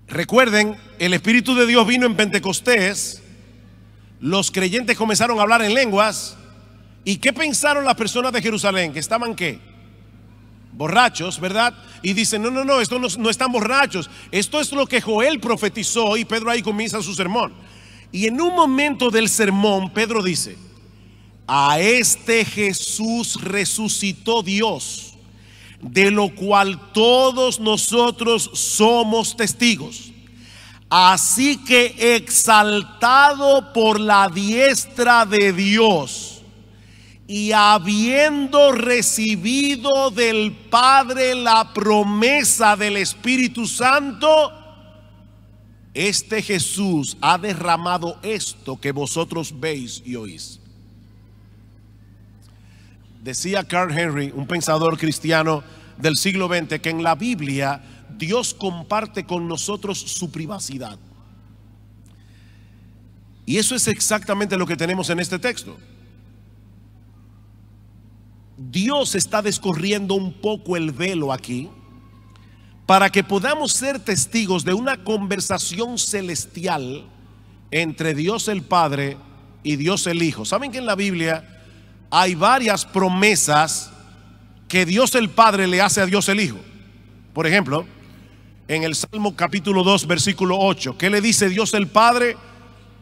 Recuerden, el Espíritu de Dios vino en Pentecostés, los creyentes comenzaron a hablar en lenguas, ¿y qué pensaron las personas de Jerusalén? Que estaban qué? borrachos, ¿verdad? Y dicen, no, no, no, esto no, no están borrachos. Esto es lo que Joel profetizó y Pedro ahí comienza su sermón. Y en un momento del sermón, Pedro dice, a este Jesús resucitó Dios, de lo cual todos nosotros somos testigos. Así que exaltado por la diestra de Dios y habiendo recibido del Padre la promesa del Espíritu Santo, este Jesús ha derramado esto que vosotros veis y oís. Decía Carl Henry, un pensador cristiano del siglo XX, que en la Biblia Dios comparte con nosotros su privacidad. Y eso es exactamente lo que tenemos en este texto. Dios está descorriendo un poco el velo aquí para que podamos ser testigos de una conversación celestial entre Dios el Padre y Dios el Hijo. ¿Saben que en la Biblia hay varias promesas que Dios el Padre le hace a Dios el Hijo? Por ejemplo, en el Salmo capítulo 2, versículo 8, ¿qué le dice Dios el Padre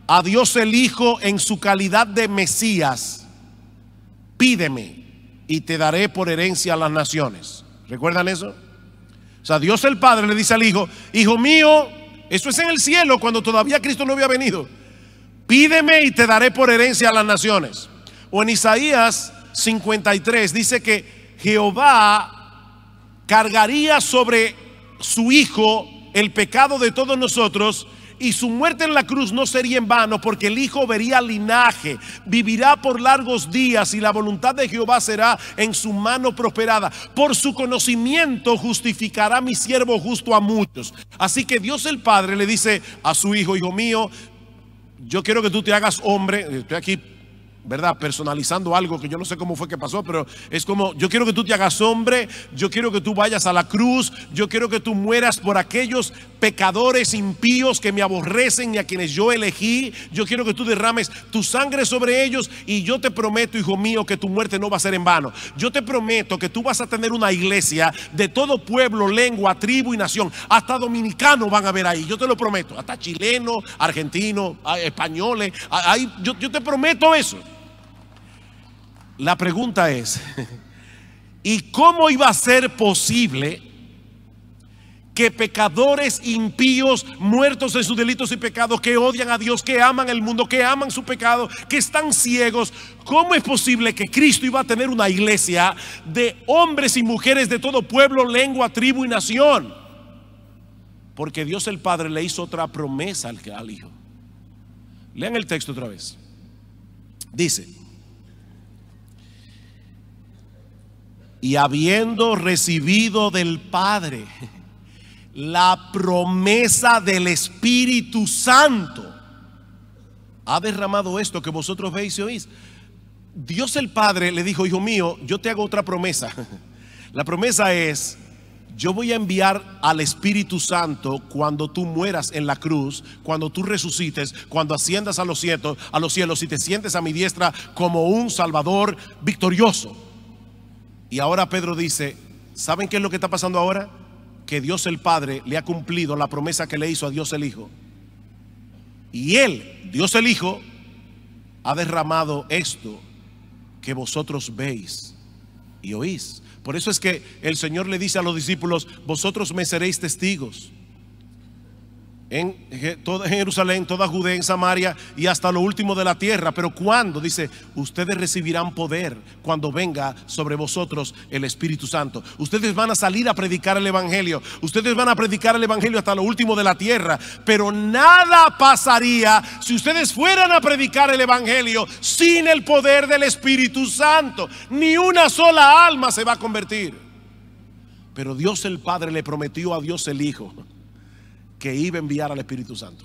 a Dios el Hijo en su calidad de Mesías? Pídeme y te daré por herencia a las naciones. ¿Recuerdan eso? O sea, Dios el Padre le dice al Hijo, Hijo mío, eso es en el cielo cuando todavía Cristo no había venido. Pídeme y te daré por herencia a las naciones. O en Isaías 53 dice que Jehová cargaría sobre su Hijo el pecado de todos nosotros y su muerte en la cruz no sería en vano porque el Hijo vería linaje, vivirá por largos días y la voluntad de Jehová será en su mano prosperada. Por su conocimiento justificará mi siervo justo a muchos. Así que Dios el Padre le dice a su Hijo, Hijo mío, yo quiero que tú te hagas hombre, estoy aquí ¿verdad? Personalizando algo que yo no sé cómo fue que pasó, pero es como, yo quiero que tú te hagas hombre, yo quiero que tú vayas a la cruz, yo quiero que tú mueras por aquellos pecadores impíos que me aborrecen y a quienes yo elegí, yo quiero que tú derrames tu sangre sobre ellos y yo te prometo, hijo mío, que tu muerte no va a ser en vano. Yo te prometo que tú vas a tener una iglesia de todo pueblo, lengua, tribu y nación, hasta dominicanos van a ver ahí, yo te lo prometo, hasta chilenos, argentinos, españoles, yo te prometo eso. La pregunta es, ¿y cómo iba a ser posible que pecadores impíos, muertos en sus delitos y pecados, que odian a Dios, que aman el mundo, que aman su pecado, que están ciegos, ¿cómo es posible que Cristo iba a tener una iglesia de hombres y mujeres de todo pueblo, lengua, tribu y nación? Porque Dios el Padre le hizo otra promesa al, Hijo. Lean el texto otra vez. Dice, y habiendo recibido del Padre la promesa del Espíritu Santo, ha derramado esto que vosotros veis y oís. Dios el Padre le dijo, hijo mío, yo te hago otra promesa. La promesa es, yo voy a enviar al Espíritu Santo cuando tú mueras en la cruz, cuando tú resucites, cuando asciendas a los cielos, a los cielos y te sientes a mi diestra como un Salvador victorioso. Y ahora Pedro dice, ¿saben qué es lo que está pasando ahora? Que Dios el Padre le ha cumplido la promesa que le hizo a Dios el Hijo. Y Él, Dios el Hijo, ha derramado esto que vosotros veis y oís. Por eso es que el Señor le dice a los discípulos, vosotros me seréis testigos en toda Jerusalén, toda Judea, en Samaria y hasta lo último de la tierra. Pero cuando, dice, ustedes recibirán poder cuando venga sobre vosotros el Espíritu Santo. Ustedes van a salir a predicar el Evangelio. Ustedes van a predicar el Evangelio hasta lo último de la tierra. Pero nada pasaría si ustedes fueran a predicar el Evangelio sin el poder del Espíritu Santo. Ni una sola alma se va a convertir. Pero Dios el Padre le prometió a Dios el Hijo que iba a enviar al Espíritu Santo.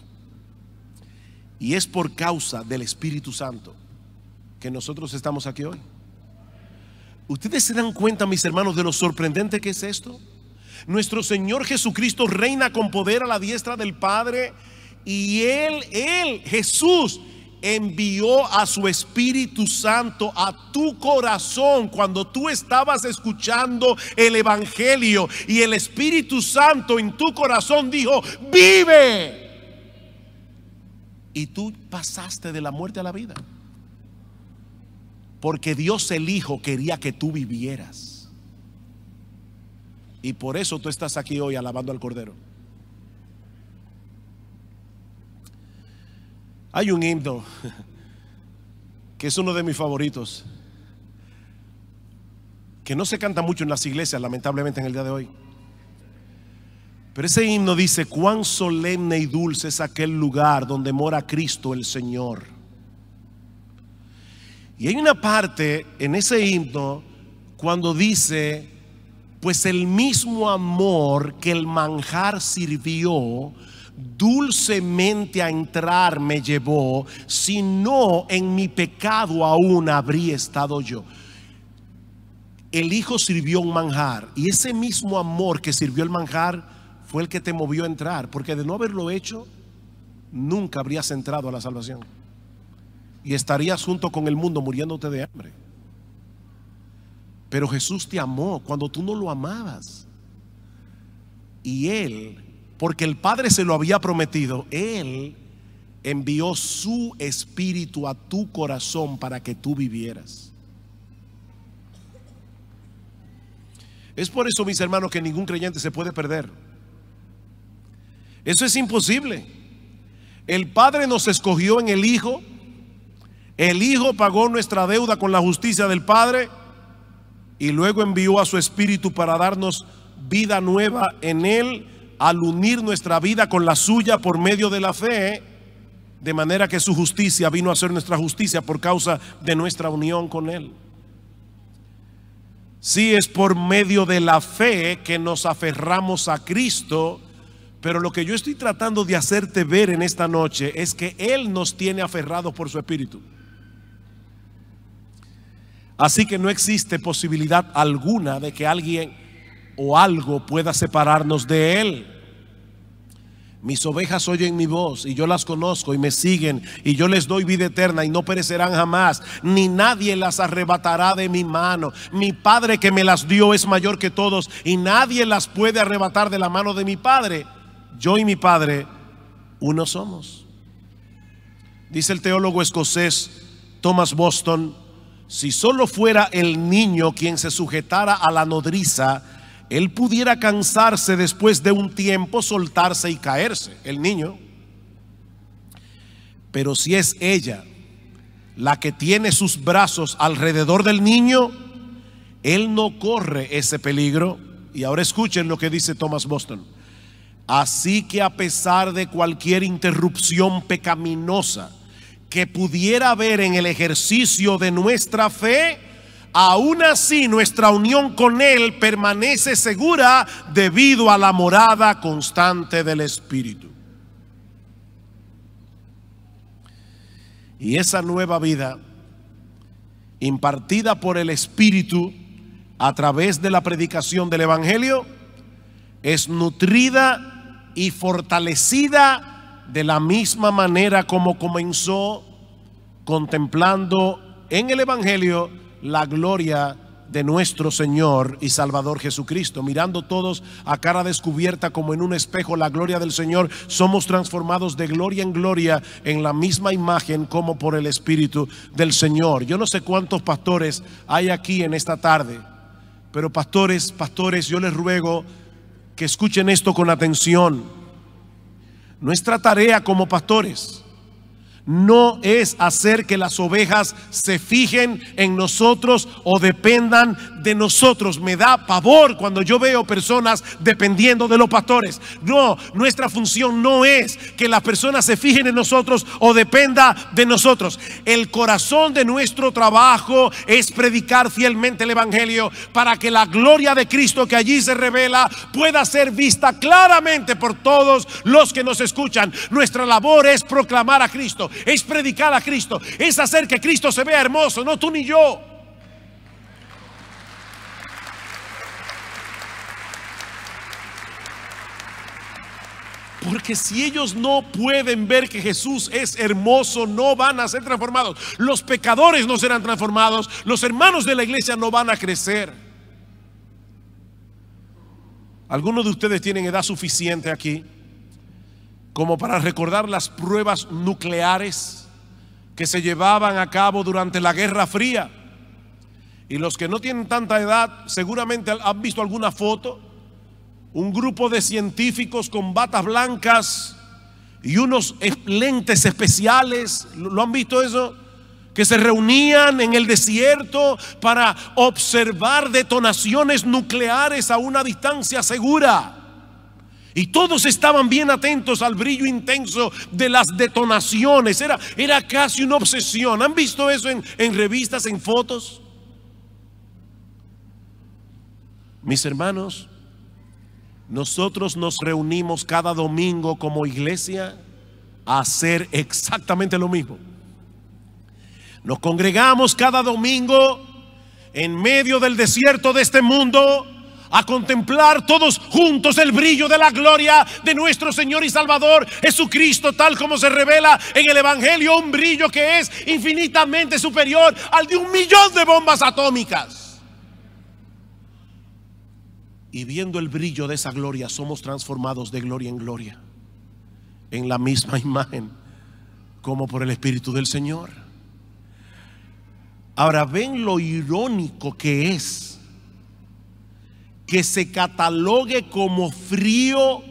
Y es por causa del Espíritu Santo que nosotros estamos aquí hoy. ¿Ustedes se dan cuenta, mis hermanos, de lo sorprendente que es esto? Nuestro Señor Jesucristo reina con poder a la diestra del Padre y Él, Él, Jesús, envió a su Espíritu Santo a tu corazón cuando tú estabas escuchando el Evangelio y el Espíritu Santo en tu corazón dijo, vive. Y tú pasaste de la muerte a la vida. Porque Dios el Hijo quería que tú vivieras. Y por eso tú estás aquí hoy alabando al Cordero. Hay un himno que es uno de mis favoritos, que no se canta mucho en las iglesias, lamentablemente en el día de hoy. Pero ese himno dice, cuán solemne y dulce es aquel lugar donde mora Cristo el Señor. Y hay una parte en ese himno cuando dice, pues el mismo amor que el manjar sirvió dulcemente a entrar me llevó, si no en mi pecado aún habría estado yo. El hijo sirvió un manjar y ese mismo amor que sirvió el manjar fue el que te movió a entrar, porque de no haberlo hecho, nunca habrías entrado a la salvación. Y estarías junto con el mundo muriéndote de hambre. Pero Jesús te amó cuando tú no lo amabas. Y Él porque el Padre se lo había prometido, Él envió su espíritu a tu corazón para que tú vivieras. Es por eso, mis hermanos, que ningún creyente se puede perder. Eso es imposible. El Padre nos escogió en el Hijo. El Hijo pagó nuestra deuda con la justicia del Padre y luego envió a su Espíritu para darnos vida nueva en Él al unir nuestra vida con la suya por medio de la fe, de manera que su justicia vino a ser nuestra justicia por causa de nuestra unión con Él. Si sí, es por medio de la fe que nos aferramos a Cristo, pero lo que yo estoy tratando de hacerte ver en esta noche es que Él nos tiene aferrados por su Espíritu. Así que no existe posibilidad alguna de que alguien o algo pueda separarnos de Él. Mis ovejas oyen mi voz y yo las conozco y me siguen y yo les doy vida eterna y no perecerán jamás, ni nadie las arrebatará de mi mano. Mi Padre que me las dio es mayor que todos y nadie las puede arrebatar de la mano de mi Padre. Yo y mi Padre, uno somos. Dice el teólogo escocés Thomas Boston, si solo fuera el niño quien se sujetara a la nodriza, él pudiera cansarse después de un tiempo, soltarse y caerse, el niño. Pero si es ella la que tiene sus brazos alrededor del niño, él no corre ese peligro. Y ahora escuchen lo que dice Thomas Boston. Así que a pesar de cualquier interrupción pecaminosa que pudiera haber en el ejercicio de nuestra fe, Aún así, nuestra unión con Él permanece segura debido a la morada constante del Espíritu. Y esa nueva vida, impartida por el Espíritu a través de la predicación del Evangelio, es nutrida y fortalecida de la misma manera como comenzó contemplando en el Evangelio la gloria de nuestro Señor y Salvador Jesucristo. Mirando todos a cara descubierta como en un espejo la gloria del Señor, somos transformados de gloria en gloria en la misma imagen como por el Espíritu del Señor. Yo no sé cuántos pastores hay aquí en esta tarde, pero pastores, pastores, yo les ruego que escuchen esto con atención. Nuestra tarea como pastores no es hacer que las ovejas se fijen en nosotros o dependan de nosotros. Me da pavor cuando yo veo personas dependiendo de los pastores. No, nuestra función no es que las personas se fijen en nosotros o dependa de nosotros. El corazón de nuestro trabajo es predicar fielmente el Evangelio para que la gloria de Cristo que allí se revela pueda ser vista claramente por todos los que nos escuchan. Nuestra labor es proclamar a Cristo, es predicar a Cristo, es hacer que Cristo se vea hermoso, no tú ni yo. Porque si ellos no pueden ver que Jesús es hermoso, no van a ser transformados. Los pecadores no serán transformados. Los hermanos de la iglesia no van a crecer. Algunos de ustedes tienen edad suficiente aquí como para recordar las pruebas nucleares que se llevaban a cabo durante la Guerra Fría. Y los que no tienen tanta edad seguramente han visto alguna foto un grupo de científicos con batas blancas y unos lentes especiales, ¿lo han visto eso? Que se reunían en el desierto para observar detonaciones nucleares a una distancia segura. Y todos estaban bien atentos al brillo intenso de las detonaciones. Era, era casi una obsesión. ¿Han visto eso en revistas, en fotos? Mis hermanos, nosotros nos reunimos cada domingo como iglesia a hacer exactamente lo mismo. Nos congregamos cada domingo en medio del desierto de este mundo a contemplar todos juntos el brillo de la gloria de nuestro Señor y Salvador Jesucristo, tal como se revela en el Evangelio, un brillo que es infinitamente superior al de un millón de bombas atómicas y viendo el brillo de esa gloria somos transformados de gloria en gloria, en la misma imagen, como por el Espíritu del Señor. Ahora ven lo irónico que es que se catalogue como frío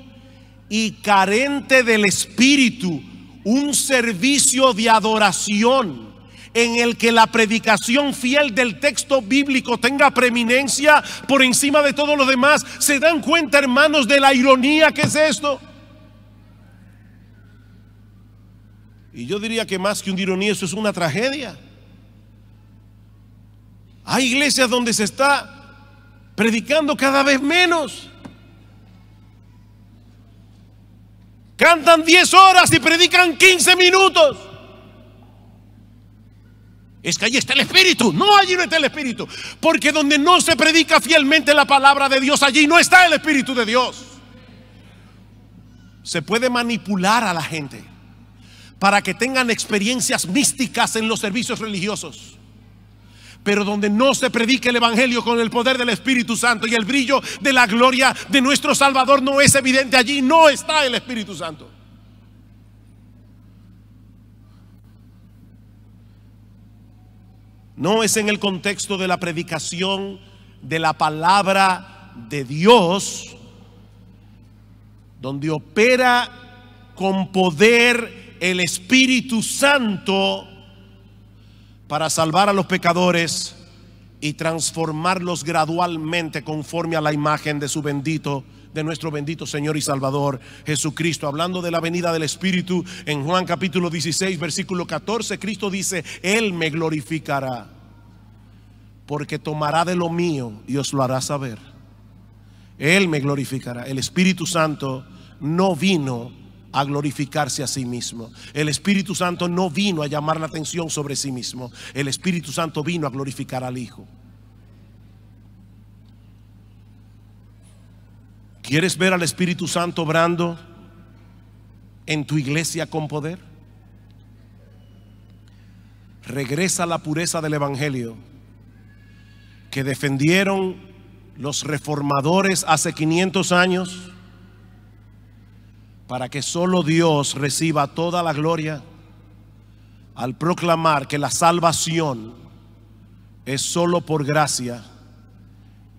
y carente del Espíritu un servicio de adoración en el que la predicación fiel del texto bíblico tenga preeminencia por encima de todo lo demás. ¿Se dan cuenta, hermanos, de la ironía que es esto? Y yo diría que más que una ironía, eso es una tragedia. Hay iglesias donde se está predicando cada vez menos. Cantan 10 horas y predican 15 minutos. Es que allí está el Espíritu. No, allí no está el Espíritu. Porque donde no se predica fielmente la palabra de Dios, allí no está el Espíritu de Dios. Se puede manipular a la gente para que tengan experiencias místicas en los servicios religiosos. Pero donde no se predica el Evangelio con el poder del Espíritu Santo y el brillo de la gloria de nuestro Salvador no es evidente, allí no está el Espíritu Santo. No es en el contexto de la predicación de la palabra de Dios, donde opera con poder el Espíritu Santo para salvar a los pecadores y transformarlos gradualmente conforme a la imagen de su bendito de nuestro bendito Señor y Salvador Jesucristo. Hablando de la venida del Espíritu, en Juan capítulo 16, versículo 14, Cristo dice, Él me glorificará, porque tomará de lo mío y os lo hará saber. Él me glorificará. El Espíritu Santo no vino a glorificarse a sí mismo. El Espíritu Santo no vino a llamar la atención sobre sí mismo. El Espíritu Santo vino a glorificar al Hijo. ¿Quieres ver al Espíritu Santo obrando en tu iglesia con poder? Regresa la pureza del Evangelio que defendieron los reformadores hace 500 años para que solo Dios reciba toda la gloria al proclamar que la salvación es solo por gracia,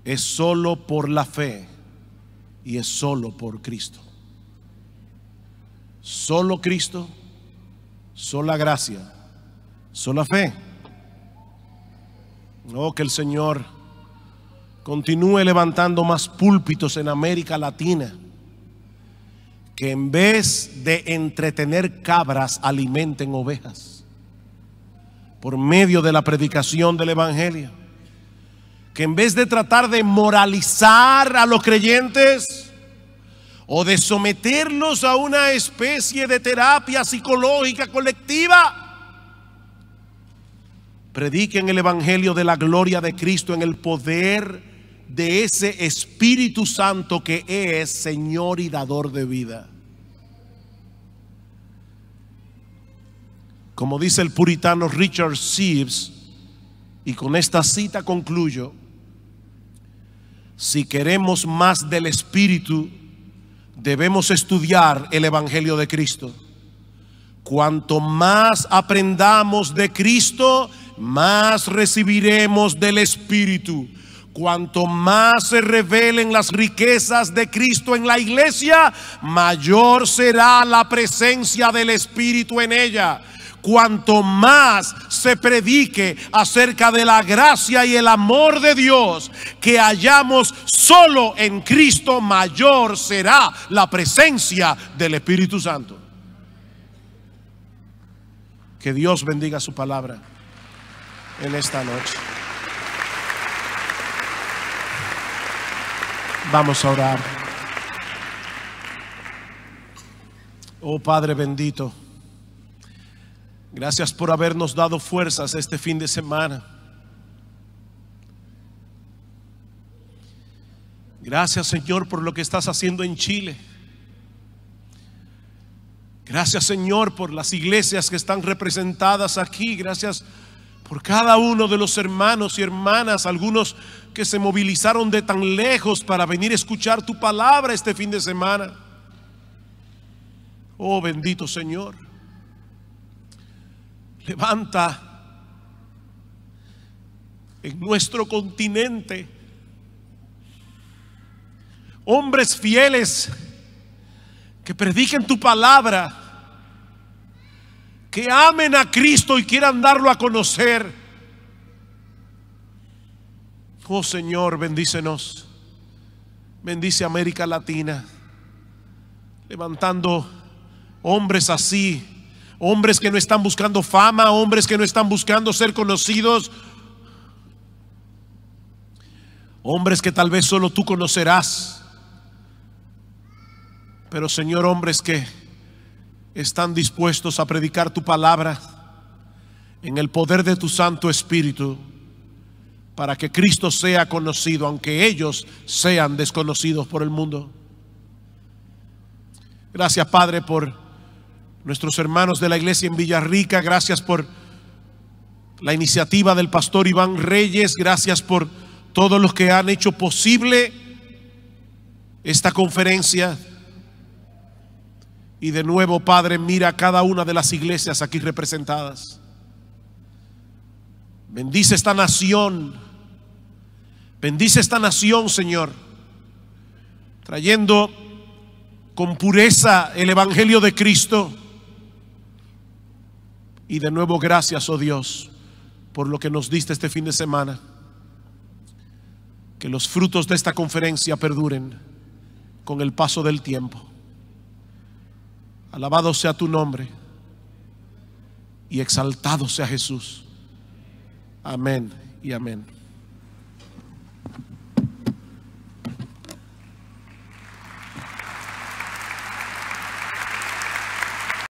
es solo por la fe y es solo por Cristo. Solo Cristo, sola gracia, sola fe. Oh que el Señor continúe levantando más púlpitos en América Latina, que en vez de entretener cabras, alimenten ovejas por medio de la predicación del Evangelio que en vez de tratar de moralizar a los creyentes o de someterlos a una especie de terapia psicológica colectiva, prediquen el Evangelio de la gloria de Cristo en el poder de ese Espíritu Santo que es Señor y dador de vida. Como dice el puritano Richard Sibbes, y con esta cita concluyo, si queremos más del Espíritu, debemos estudiar el Evangelio de Cristo. Cuanto más aprendamos de Cristo, más recibiremos del Espíritu. Cuanto más se revelen las riquezas de Cristo en la iglesia, mayor será la presencia del Espíritu en ella cuanto más se predique acerca de la gracia y el amor de Dios que hallamos solo en Cristo, mayor será la presencia del Espíritu Santo. Que Dios bendiga su palabra en esta noche. Vamos a orar. Oh Padre bendito. Gracias por habernos dado fuerzas este fin de semana. Gracias Señor por lo que estás haciendo en Chile. Gracias Señor por las iglesias que están representadas aquí. Gracias por cada uno de los hermanos y hermanas, algunos que se movilizaron de tan lejos para venir a escuchar tu palabra este fin de semana. Oh bendito Señor levanta en nuestro continente hombres fieles que prediquen tu palabra, que amen a Cristo y quieran darlo a conocer. Oh Señor, bendícenos. Bendice América Latina, levantando hombres así hombres que no están buscando fama, hombres que no están buscando ser conocidos, hombres que tal vez solo tú conocerás, pero Señor, hombres que están dispuestos a predicar tu palabra en el poder de tu Santo Espíritu para que Cristo sea conocido, aunque ellos sean desconocidos por el mundo. Gracias, Padre, por nuestros hermanos de la iglesia en Villarrica, gracias por la iniciativa del pastor Iván Reyes, gracias por todos los que han hecho posible esta conferencia. Y de nuevo, Padre, mira cada una de las iglesias aquí representadas. Bendice esta nación. Bendice esta nación, Señor, trayendo con pureza el Evangelio de Cristo y de nuevo gracias, oh Dios, por lo que nos diste este fin de semana. Que los frutos de esta conferencia perduren con el paso del tiempo. Alabado sea tu nombre y exaltado sea Jesús. Amén y amén.